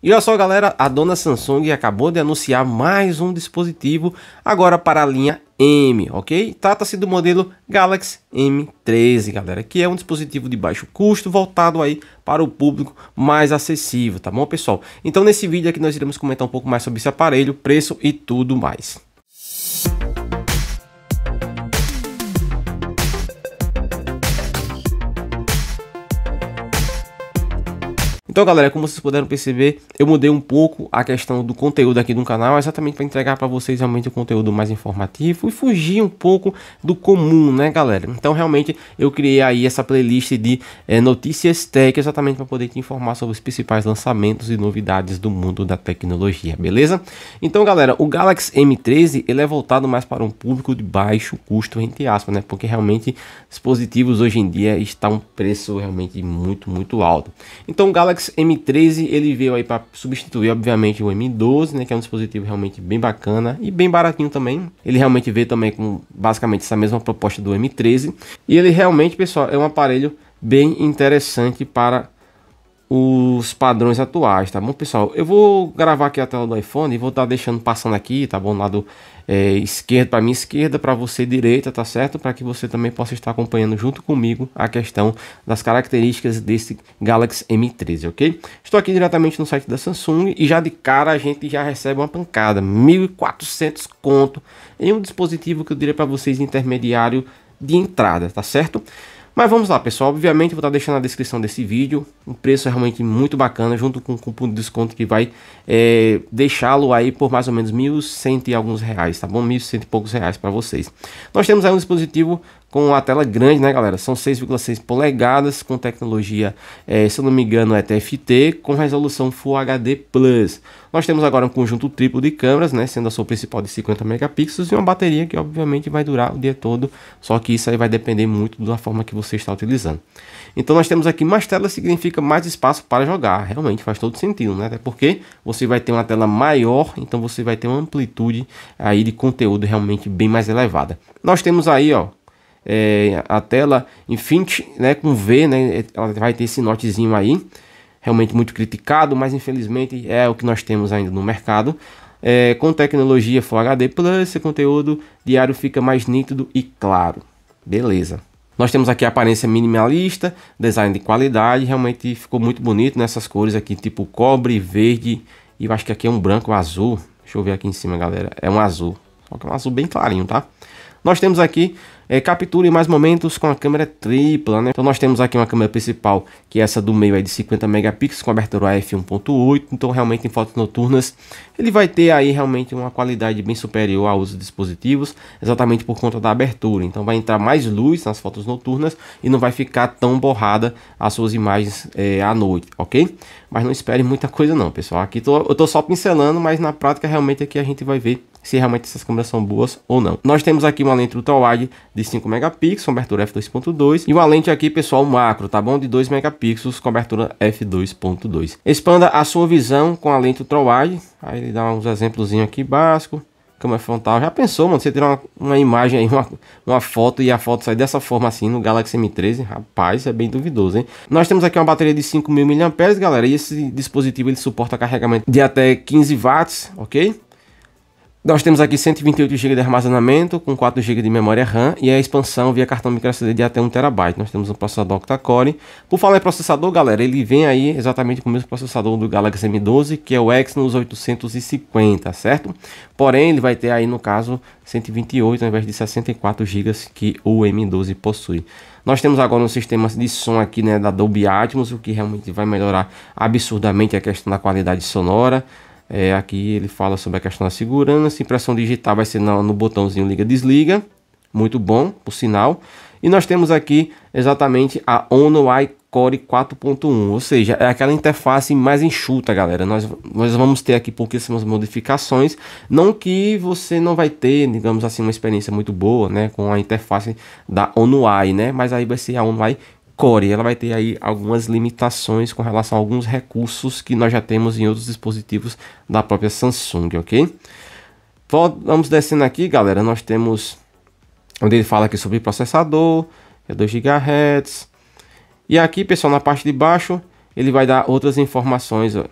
E olha só galera, a dona Samsung acabou de anunciar mais um dispositivo agora para a linha M, ok? Trata-se do modelo Galaxy M13, galera, que é um dispositivo de baixo custo voltado aí para o público mais acessível, tá bom pessoal? Então nesse vídeo aqui nós iremos comentar um pouco mais sobre esse aparelho, preço e tudo mais. Então, galera, como vocês puderam perceber, eu mudei um pouco a questão do conteúdo aqui do canal, exatamente para entregar para vocês realmente o um conteúdo mais informativo e fugir um pouco do comum, né, galera? Então, realmente, eu criei aí essa playlist de é, notícias tech, exatamente para poder te informar sobre os principais lançamentos e novidades do mundo da tecnologia, beleza? Então, galera, o Galaxy M13, ele é voltado mais para um público de baixo custo, entre aspas, né? Porque realmente dispositivos hoje em dia a um preço realmente muito, muito alto. Então, o Galaxy M13 ele veio aí para substituir, obviamente, o M12, né? Que é um dispositivo realmente bem bacana e bem baratinho também. Ele realmente veio também com basicamente essa mesma proposta do M13. E ele realmente, pessoal, é um aparelho bem interessante para os padrões atuais, tá bom, pessoal? Eu vou gravar aqui a tela do iPhone e vou estar tá deixando passando aqui, tá bom? Lado é, esquerdo para minha esquerda, para você direita, tá certo? Para que você também possa estar acompanhando junto comigo a questão das características desse Galaxy M13, ok? Estou aqui diretamente no site da Samsung e já de cara a gente já recebe uma pancada, 1.400 conto em um dispositivo que eu diria para vocês intermediário de entrada, tá certo? Mas vamos lá, pessoal. Obviamente, vou estar deixando na descrição desse vídeo. Um preço é realmente muito bacana, junto com o cupom de desconto que vai é, deixá-lo aí por mais ou menos 1.100 e alguns reais, tá bom? 1.100 e poucos reais para vocês. Nós temos aí um dispositivo com uma tela grande, né, galera? São 6,6 polegadas com tecnologia, é, se eu não me engano, é TFT com resolução Full HD Plus. Nós temos agora um conjunto triplo de câmeras, né, sendo a sua principal de 50 megapixels e uma bateria que obviamente vai durar o dia todo, só que isso aí vai depender muito da forma que você está utilizando. Então nós temos aqui mais tela significa mais espaço para jogar, realmente faz todo sentido, né? Até porque você vai ter uma tela maior, então você vai ter uma amplitude aí de conteúdo realmente bem mais elevada. Nós temos aí, ó, é, a tela Infinity, né, com V, né, ela vai ter esse notezinho aí, realmente muito criticado, mas infelizmente é o que nós temos ainda no mercado. É, com tecnologia Full HD Plus, seu conteúdo diário fica mais nítido e claro. Beleza. Nós temos aqui a aparência minimalista, design de qualidade, realmente ficou muito bonito nessas né? cores aqui, tipo cobre, verde e eu acho que aqui é um branco, um azul. Deixa eu ver aqui em cima, galera. É um azul, só que é um azul bem clarinho, tá? Nós temos aqui é, e mais momentos com a câmera tripla, né? Então nós temos aqui uma câmera principal, que é essa do meio é de 50 megapixels com abertura f 1.8, então realmente em fotos noturnas ele vai ter aí realmente uma qualidade bem superior a dispositivos, exatamente por conta da abertura. Então vai entrar mais luz nas fotos noturnas e não vai ficar tão borrada as suas imagens é, à noite, ok? Mas não espere muita coisa não, pessoal. Aqui tô, eu tô só pincelando, mas na prática realmente aqui a gente vai ver se realmente essas câmeras são boas ou não. Nós temos aqui uma lente ultra wide de 5 megapixels, com abertura f2.2 e uma lente aqui, pessoal, macro, tá bom? De 2 megapixels, com abertura f2.2. Expanda a sua visão com a lente ultra wide. Aí ele dá uns exemplos aqui básico câmera frontal. Já pensou, mano? Você tirar uma, uma, imagem aí, uma, uma foto e a foto sair dessa forma assim no Galaxy M13? Rapaz, é bem duvidoso, hein? Nós temos aqui uma bateria de 5.000 mAh, galera. E esse dispositivo ele suporta carregamento de até 15 watts, ok? Nós temos aqui 128 GB de armazenamento com 4 GB de memória RAM e a expansão via cartão microSD de até 1 TB. Nós temos um processador octa-core. Por falar em processador, galera, ele vem aí exatamente com o mesmo processador do Galaxy M12, que é o Exynos 850, certo? Porém, ele vai ter aí no caso 128 ao invés de 64 GB que o M12 possui. Nós temos agora um sistema de som aqui né, da Dolby Atmos, o que realmente vai melhorar absurdamente a questão da qualidade sonora. É, aqui ele fala sobre a questão da segurança. Impressão digital vai ser no, no botãozinho liga-desliga. Muito bom, por sinal. E nós temos aqui exatamente a ONOI Core 4.1, ou seja, é aquela interface mais enxuta, galera. Nós, nós vamos ter aqui pouquíssimas modificações, não que você não vai ter, digamos assim, uma experiência muito boa, né, com a interface da ONUI, né, mas aí vai ser a ONUI Core, ela vai ter aí algumas limitações com relação a alguns recursos que nós já temos em outros dispositivos da própria Samsung, ok? Vamos descendo aqui, galera, nós temos onde ele fala aqui sobre processador, é 2 GHz. E aqui, pessoal, na parte de baixo, ele vai dar outras informações ó,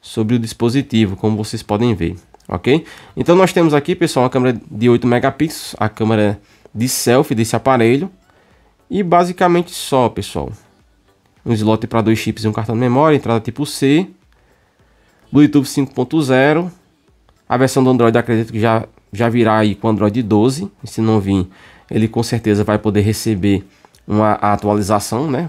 sobre o dispositivo, como vocês podem ver, ok? Então nós temos aqui, pessoal, uma câmera de 8 megapixels, a câmera de selfie desse aparelho, e basicamente só, pessoal. Um slot para dois chips e um cartão de memória, entrada tipo C. Bluetooth 5.0. A versão do Android acredito que já, já virá aí com o Android 12. E se não vir, ele com certeza vai poder receber uma atualização, né?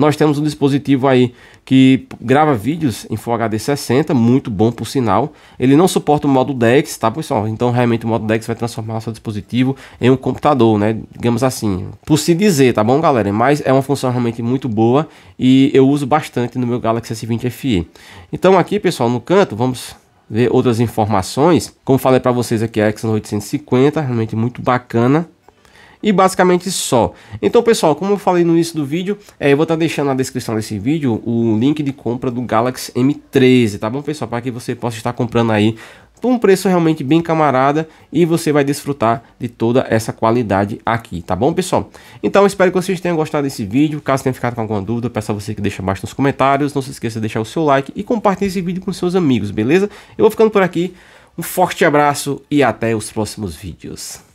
Nós temos um dispositivo aí que grava vídeos em Full HD 60, muito bom por sinal. Ele não suporta o modo DeX, tá pessoal? Então realmente o modo DeX vai transformar o seu dispositivo em um computador, né? Digamos assim, por se dizer, tá bom, galera? Mas é uma função realmente muito boa e eu uso bastante no meu Galaxy S20 FE. Então aqui, pessoal, no canto, vamos ver outras informações. Como falei para vocês aqui, a Exynos 850, realmente muito bacana e basicamente só. Então pessoal, como eu falei no início do vídeo, é, eu vou estar tá deixando na descrição desse vídeo o link de compra do Galaxy M13, tá bom pessoal? Para que você possa estar comprando aí por um preço realmente bem camarada e você vai desfrutar de toda essa qualidade aqui, tá bom pessoal? Então espero que vocês tenham gostado desse vídeo, caso tenha ficado com alguma dúvida, peço a você que deixe abaixo nos comentários, não se esqueça de deixar o seu like e compartilhe esse vídeo com seus amigos, beleza? Eu vou ficando por aqui, um forte abraço e até os próximos vídeos.